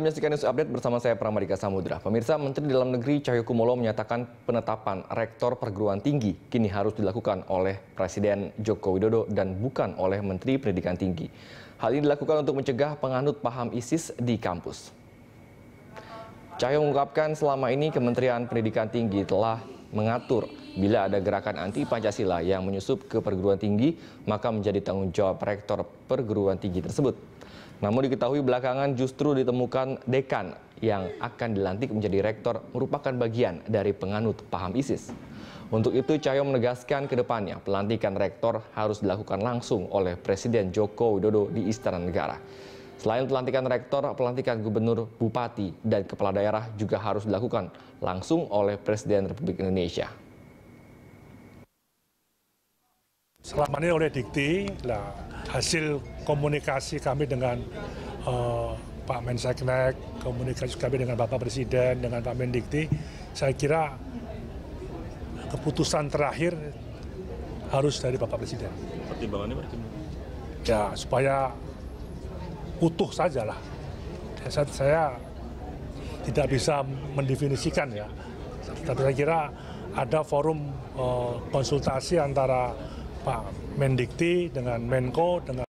Menyaksikan news update bersama saya Pramadika Samudra. Pemirsa Menteri Dalam Negeri Cahyokumolo menyatakan penetapan rektor perguruan tinggi kini harus dilakukan oleh Presiden Joko Widodo dan bukan oleh Menteri Pendidikan Tinggi. Hal ini dilakukan untuk mencegah penganut paham ISIS di kampus. Cahyo mengungkapkan selama ini Kementerian Pendidikan Tinggi telah mengatur Bila ada gerakan anti Pancasila yang menyusup ke perguruan tinggi, maka menjadi tanggung jawab rektor perguruan tinggi tersebut. Namun diketahui belakangan justru ditemukan dekan yang akan dilantik menjadi rektor merupakan bagian dari penganut paham ISIS. Untuk itu Cahyo menegaskan ke depannya pelantikan rektor harus dilakukan langsung oleh Presiden Joko Widodo di Istana Negara. Selain pelantikan rektor, pelantikan gubernur, bupati, dan kepala daerah juga harus dilakukan langsung oleh Presiden Republik Indonesia. selama ini oleh Dikti. lah hasil komunikasi kami dengan uh, Pak Menseknek, komunikasi kami dengan Bapak Presiden, dengan Pak Mendikti, saya kira keputusan terakhir harus dari Bapak Presiden. Pertimbangannya pertimbangan? Ya, supaya utuh sajalah. Saya, saya tidak bisa mendefinisikan ya, tapi saya kira ada forum eh, konsultasi antara pak mendikti dengan menko dengan